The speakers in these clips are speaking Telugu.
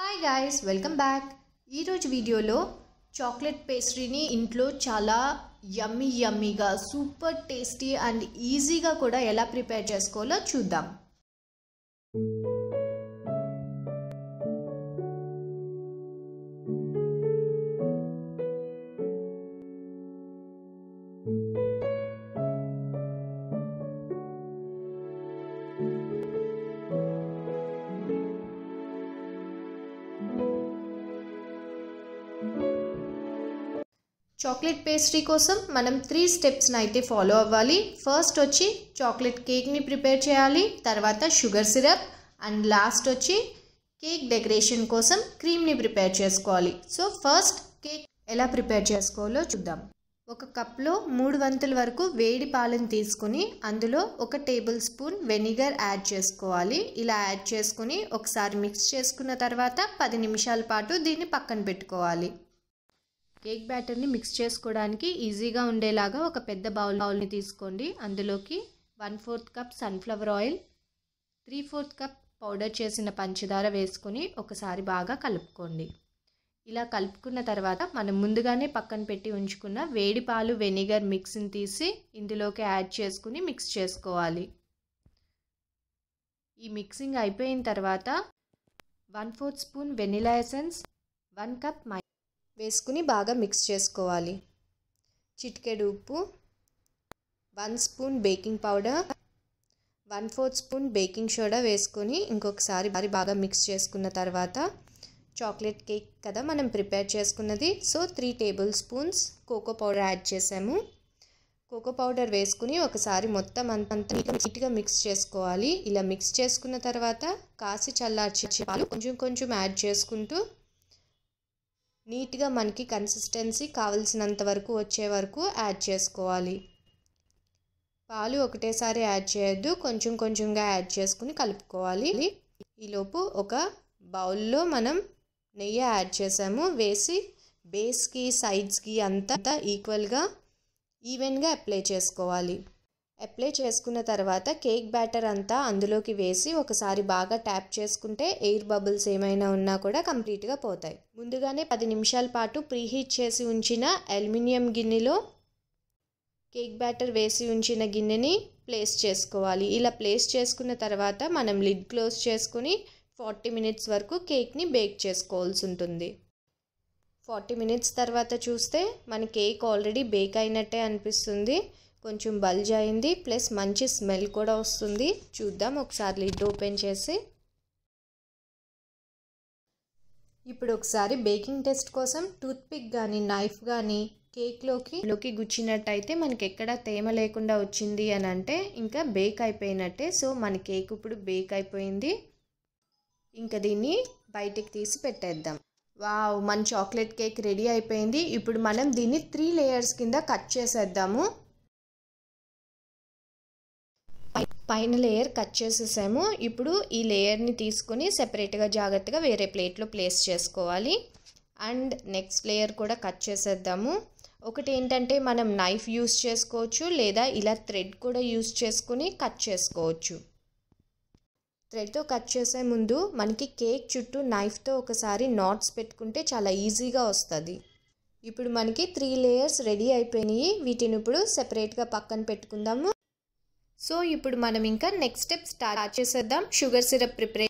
హాయ్ గాయస్ వెల్కమ్ బ్యాక్ ఈరోజు వీడియోలో చాక్లెట్ పేస్ట్రీని ఇంట్లో చాలా యమ్మీ యమ్మీగా సూపర్ టేస్టీ అండ్ ఈజీగా కూడా ఎలా ప్రిపేర్ చేసుకోవాలో చూద్దాం చాక్లెట్ పేస్ట్రీ కోసం మనం త్రీ స్టెప్స్ని అయితే ఫాలో అవ్వాలి ఫస్ట్ వచ్చి చాక్లెట్ కేక్ని ప్రిపేర్ చేయాలి తర్వాత షుగర్ సిరప్ అండ్ లాస్ట్ వచ్చి కేక్ డెకరేషన్ కోసం క్రీమ్ని ప్రిపేర్ చేసుకోవాలి సో ఫస్ట్ కేక్ ఎలా ప్రిపేర్ చేసుకోవాలో చూద్దాం ఒక కప్లో మూడు వంతుల వరకు వేడి పాలను తీసుకుని అందులో ఒక టేబుల్ స్పూన్ వెనిగర్ యాడ్ చేసుకోవాలి ఇలా యాడ్ చేసుకుని ఒకసారి మిక్స్ చేసుకున్న తర్వాత పది నిమిషాల పాటు దీన్ని పక్కన పెట్టుకోవాలి కేక్ బ్యాటర్ని మిక్స్ చేసుకోవడానికి ఈజీగా ఉండేలాగా ఒక పెద్ద బౌల్ బౌల్ని తీసుకోండి అందులోకి one fourth cup sunflower oil three fourth cup powder చేసిన పంచదార వేసుకొని ఒకసారి బాగా కలుపుకోండి ఇలా కలుపుకున్న తర్వాత మనం ముందుగానే పక్కన పెట్టి ఉంచుకున్న వేడి పాలు వెనిగర్ మిక్స్ని తీసి ఇందులోకి యాడ్ చేసుకుని మిక్స్ చేసుకోవాలి ఈ మిక్సింగ్ అయిపోయిన తర్వాత one fourth spoon vanilla essence one cup మై వేసుకుని బాగా మిక్స్ చేసుకోవాలి చిటికెడు ఉప్పు one spoon baking powder one fourth spoon baking soda వేసుకొని ఇంకొకసారి మరి బాగా మిక్స్ చేసుకున్న తర్వాత చాక్లెట్ కేక్ కదా మనం ప్రిపేర్ చేసుకున్నది so three tablespoons cocoa powder add చేసాము కోకో పౌడర్ వేసుకుని ఒకసారి మొత్తం అంత నీట్గా మిక్స్ చేసుకోవాలి ఇలా మిక్స్ చేసుకున్న తర్వాత కాసి చల్లార్చి పాలు కొంచెం కొంచెం యాడ్ చేసుకుంటూ నీట్గా మనకి కన్సిస్టెన్సీ కావలసినంత వరకు వచ్చే వరకు యాడ్ చేసుకోవాలి పాలు ఒకటేసారి యాడ్ చేయొద్దు కొంచెం కొంచెంగా యాడ్ చేసుకుని కలుపుకోవాలి ఈలోపు ఒక బౌల్లో మనం నెయ్యి యాడ్ చేసాము వేసి బేస్కి సైడ్స్కి అంతా ఈక్వల్గా ఈవెన్గా అప్లై చేసుకోవాలి అప్లై చేసుకున్న తర్వాత కేక్ బ్యాటర్ అంతా అందులోకి వేసి ఒకసారి బాగా ట్యాప్ చేసుకుంటే ఎయిర్ బబుల్స్ ఏమైనా ఉన్నా కూడా కంప్లీట్గా పోతాయి ముందుగానే పది నిమిషాల పాటు ప్రీహీట్ చేసి ఉంచిన అల్యూమినియం గిన్నెలో కేక్ బ్యాటర్ వేసి ఉంచిన గిన్నెని ప్లేస్ చేసుకోవాలి ఇలా ప్లేస్ చేసుకున్న తర్వాత మనం లిడ్ క్లోజ్ చేసుకుని ఫార్టీ మినిట్స్ వరకు కేక్ని బేక్ చేసుకోవాల్సి ఉంటుంది ఫార్టీ మినిట్స్ తర్వాత చూస్తే మన కేక్ ఆల్రెడీ బేక్ అయినట్టే అనిపిస్తుంది కొంచెం బల్జ్ అయింది ప్లస్ మంచి స్మెల్ కూడా వస్తుంది చూద్దాం ఒకసారి లిడ్ ఓపెన్ చేసి ఇప్పుడు ఒకసారి బేకింగ్ టెస్ట్ కోసం టూత్పిక్ కానీ నైఫ్ కానీ కేక్లోకి లోకి గుచ్చినట్టయితే మనకి ఎక్కడ తేమ లేకుండా వచ్చింది అని అంటే ఇంకా బేక్ అయిపోయినట్టే సో మన కేక్ ఇప్పుడు బేక్ అయిపోయింది ఇంకా దీన్ని బయటికి తీసి పెట్టేద్దాం వావ్ మన చాక్లెట్ కేక్ రెడీ అయిపోయింది ఇప్పుడు మనం దీన్ని త్రీ లేయర్స్ కింద కట్ చేసేద్దాము పైన లేయర్ కట్ చేసేసాము ఇప్పుడు ఈ లేయర్ని తీసుకొని సెపరేట్గా జాగ్రత్తగా వేరే ప్లేట్లో ప్లేస్ చేసుకోవాలి అండ్ నెక్స్ట్ లేయర్ కూడా కట్ చేసేద్దాము ఒకటి ఏంటంటే మనం నైఫ్ యూస్ చేసుకోవచ్చు లేదా ఇలా థ్రెడ్ కూడా యూస్ చేసుకుని కట్ చేసుకోవచ్చు థ్రెడ్తో కట్ చేసే ముందు మనకి కేక్ చుట్టూ నైఫ్తో ఒకసారి నాట్స్ పెట్టుకుంటే చాలా ఈజీగా వస్తుంది ఇప్పుడు మనకి త్రీ లేయర్స్ రెడీ అయిపోయినాయి వీటిని ఇప్పుడు సెపరేట్గా పక్కన పెట్టుకుందాము సో ఇప్పుడు మనం ఇంకా నెక్స్ట్ స్టెప్ స్టార్ట్ చేసేద్దాం షుగర్ సిరప్ ప్రిపరేషన్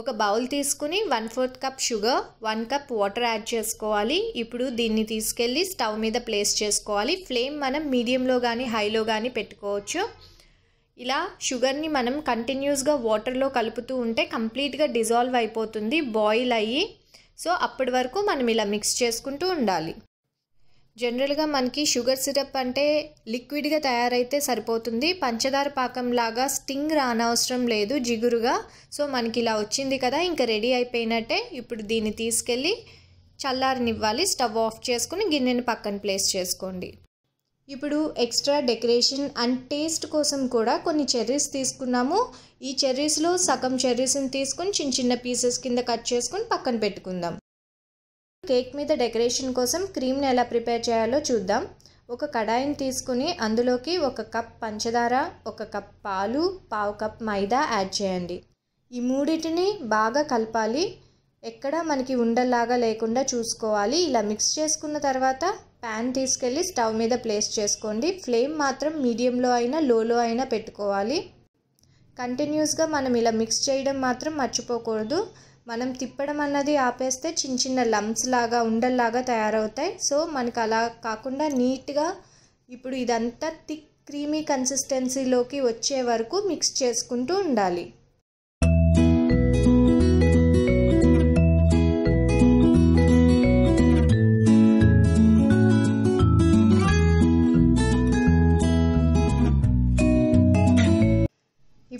ఒక బౌల్ తీసుకుని one fourth cup sugar one cup water add చేసుకోవాలి ఇప్పుడు దీన్ని తీసుకెళ్ళి స్టవ్ మీద ప్లేస్ చేసుకోవాలి ఫ్లేమ్ మనం మీడియంలో కానీ హైలో కానీ పెట్టుకోవచ్చు ఇలా షుగర్ని మనం కంటిన్యూస్గా వాటర్లో కలుపుతూ ఉంటే కంప్లీట్గా డిజాల్వ్ అయిపోతుంది బాయిల్ అయ్యి సో అప్పటి వరకు మనం ఇలా మిక్స్ చేసుకుంటూ ఉండాలి జనరల్గా మనకి షుగర్ సిరప్ అంటే లిక్విడ్గా తయారైతే సరిపోతుంది పంచదార పాకంలాగా స్టింగ్ రానవసరం లేదు జిగురుగా సో మనకి ఇలా వచ్చింది కదా ఇంకా రెడీ అయిపోయినట్టే ఇప్పుడు దీన్ని తీసుకెళ్ళి చల్లారనివ్వాలి స్టవ్ ఆఫ్ చేసుకుని గిన్నెని పక్కన ప్లేస్ చేసుకోండి ఇప్పుడు ఎక్స్ట్రా డెకరేషన్ అండ్ టేస్ట్ కోసం కూడా కొన్ని చెర్రీస్ తీసుకున్నాము ఈ చెర్రీస్లో సగం చెర్రీస్ని తీసుకుని చిన్న చిన్న పీసెస్ కింద కట్ చేసుకుని పక్కన పెట్టుకుందాం కేక్ మీద డెకరేషన్ కోసం క్రీమ్ని ఎలా ప్రిపేర్ చేయాలో చూద్దాం ఒక కడాయిని తీసుకుని అందులోకి ఒక కప్ పంచదార ఒక కప్ పాలు పావు కప్ మైదా యాడ్ చేయండి ఈ మూడింటిని బాగా కలపాలి ఎక్కడ మనకి ఉండల్లాగా లేకుండా చూసుకోవాలి ఇలా మిక్స్ చేసుకున్న తర్వాత ప్యాన్ తీసుకెళ్ళి స్టవ్ మీద ప్లేస్ చేసుకోండి ఫ్లేమ్ మాత్రం మీడియంలో అయినా లోలో అయినా పెట్టుకోవాలి కంటిన్యూస్గా మనం ఇలా మిక్స్ చేయడం మాత్రం మర్చిపోకూడదు మనం తిప్పడం అన్నది ఆపేస్తే చిన్న చిన్న లమ్స్ లాగా ఉండల్లాగా తయారవుతాయి సో మనకు అలా కాకుండా నీట్గా ఇప్పుడు ఇదంతా థిక్ క్రీమీ కన్సిస్టెన్సీలోకి వచ్చే వరకు మిక్స్ చేసుకుంటూ ఉండాలి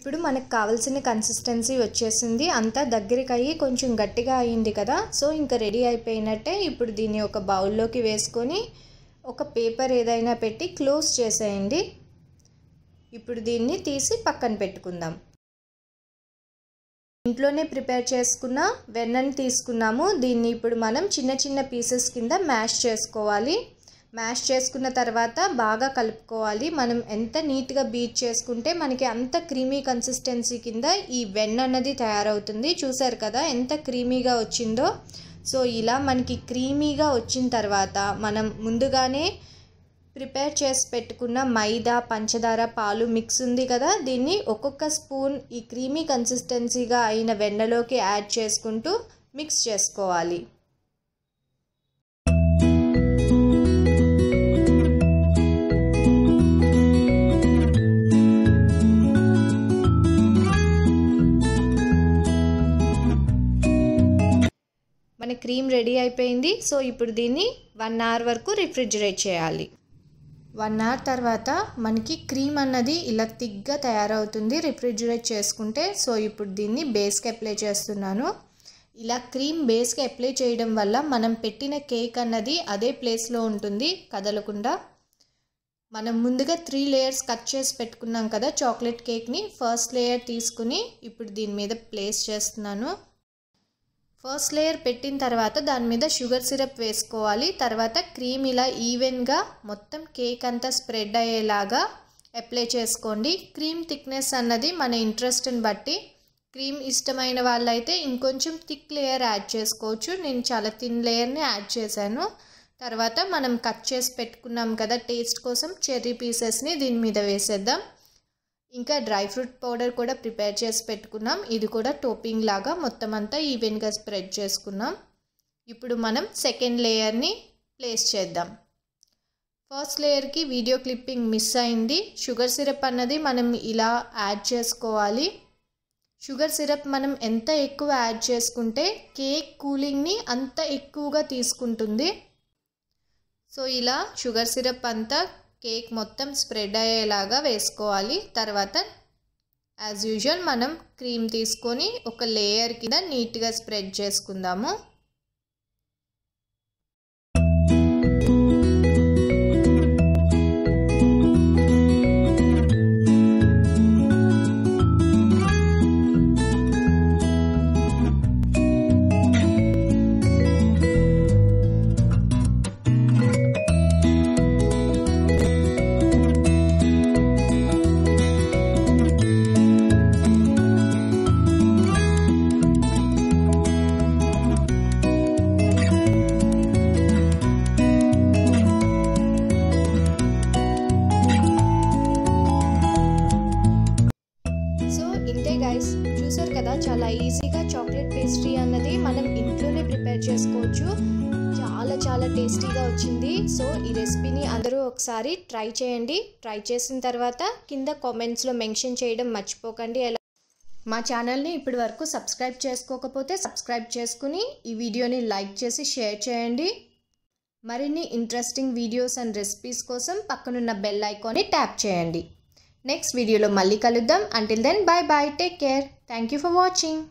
ఇప్పుడు మనకు కావాల్సిన కన్సిస్టెన్సీ వచ్చేసింది అంతా దగ్గరికి అయ్యి కొంచెం గట్టిగా అయింది కదా సో ఇంకా రెడీ అయిపోయినట్టే ఇప్పుడు దీన్ని ఒక బౌల్లోకి వేసుకొని ఒక పేపర్ ఏదైనా పెట్టి క్లోజ్ చేసేయండి ఇప్పుడు దీన్ని తీసి పక్కన పెట్టుకుందాం ఇంట్లోనే ప్రిపేర్ చేసుకున్న వెన్నని తీసుకున్నాము దీన్ని ఇప్పుడు మనం చిన్న చిన్న పీసెస్ కింద మ్యాష్ చేసుకోవాలి మ్యాష్ చేసుకున్న తర్వాత బాగా కలుపుకోవాలి మనం ఎంత నీట్గా బీట్ చేసుకుంటే మనకి అంత క్రీమీ కన్సిస్టెన్సీ కింద ఈ వెన్న అన్నది తయారవుతుంది చూసారు కదా ఎంత క్రీమీగా వచ్చిందో సో ఇలా మనకి క్రీమీగా వచ్చిన తర్వాత మనం ముందుగానే ప్రిపేర్ చేసి పెట్టుకున్న మైదా పంచదార పాలు మిక్స్ ఉంది కదా దీన్ని ఒక్కొక్క స్పూన్ ఈ క్రీమీ కన్సిస్టెన్సీగా అయిన వెన్నలోకి యాడ్ చేసుకుంటూ మిక్స్ చేసుకోవాలి క్రీమ్ రెడీ అయిపోయింది సో ఇప్పుడు దీన్ని వన్ అవర్ వరకు రిఫ్రిజిరేట్ చేయాలి వన్ అవర్ తర్వాత మనకి క్రీమ్ అన్నది ఇలా థిక్గా తయారవుతుంది రిఫ్రిజిరేట్ చేసుకుంటే సో ఇప్పుడు దీన్ని బేస్కి అప్లై చేస్తున్నాను ఇలా క్రీమ్ బేస్కి అప్లై చేయడం వల్ల మనం పెట్టిన కేక్ అన్నది అదే ప్లేస్లో ఉంటుంది కదలకుండా మనం ముందుగా త్రీ లేయర్స్ కట్ చేసి పెట్టుకున్నాం కదా చాక్లెట్ కేక్ని ఫస్ట్ లేయర్ తీసుకుని ఇప్పుడు దీని మీద ప్లేస్ చేస్తున్నాను ఫస్ట్ లేయర్ పెట్టిన తర్వాత దాని మీద షుగర్ సిరప్ వేసుకోవాలి తర్వాత క్రీమ్ ఇలా ఈవెన్గా మొత్తం కేక్ అంతా స్ప్రెడ్ అయ్యేలాగా అప్లై చేసుకోండి క్రీమ్ థిక్నెస్ అన్నది మన ఇంట్రెస్ట్ని బట్టి క్రీమ్ ఇష్టమైన వాళ్ళైతే ఇంకొంచెం థిక్ లేయర్ యాడ్ చేసుకోవచ్చు నేను చాలా థిన్ లేయర్ని యాడ్ చేశాను తర్వాత మనం కట్ చేసి పెట్టుకున్నాం కదా టేస్ట్ కోసం చెర్రీ పీసెస్ని దీని మీద వేసేద్దాం ఇంకా డ్రై ఫ్రూట్ పౌడర్ కూడా ప్రిపేర్ చేసి పెట్టుకున్నాం ఇది కూడా టోపింగ్ లాగా మొత్తం అంతా ఈవెన్గా స్ప్రెడ్ చేసుకున్నాం ఇప్పుడు మనం సెకండ్ లేయర్ని ప్లేస్ చేద్దాం ఫస్ట్ లేయర్కి వీడియో క్లిప్పింగ్ మిస్ అయింది షుగర్ సిరప్ అన్నది మనం ఇలా యాడ్ చేసుకోవాలి షుగర్ సిరప్ మనం ఎంత ఎక్కువ యాడ్ చేసుకుంటే కేక్ కూలింగ్ని అంత ఎక్కువగా తీసుకుంటుంది సో ఇలా షుగర్ సిరప్ అంతా కేక్ మొత్తం స్ప్రెడ్ అయ్యేలాగా వేసుకోవాలి తర్వాత యాజ్ యూజువల్ మనం క్రీమ్ తీసుకొని ఒక లేయర్ కింద నీట్గా స్ప్రెడ్ చేసుకుందాము గైస్ చూసారు కదా చాలా ఈజీగా చాక్లెట్ పేస్ట్రీ అన్నది మనం ఇంట్లోనే ప్రిపేర్ చేసుకోవచ్చు చాలా చాలా టేస్టీగా వచ్చింది సో ఈ రెసిపీని అందరూ ఒకసారి ట్రై చేయండి ట్రై చేసిన తర్వాత కింద కామెంట్స్లో మెన్షన్ చేయడం మర్చిపోకండి ఎలా మా ఛానల్ని ఇప్పటి వరకు సబ్స్క్రైబ్ చేసుకోకపోతే సబ్స్క్రైబ్ చేసుకుని ఈ వీడియోని లైక్ చేసి షేర్ చేయండి మరిన్ని ఇంట్రెస్టింగ్ వీడియోస్ అండ్ రెసిపీస్ కోసం పక్కనున్న బెల్ ఐకాన్ని ట్యాప్ చేయండి నెక్స్ట్ వీడియోలో మళ్ళీ కలుద్దాం until then bye bye take care thank you for watching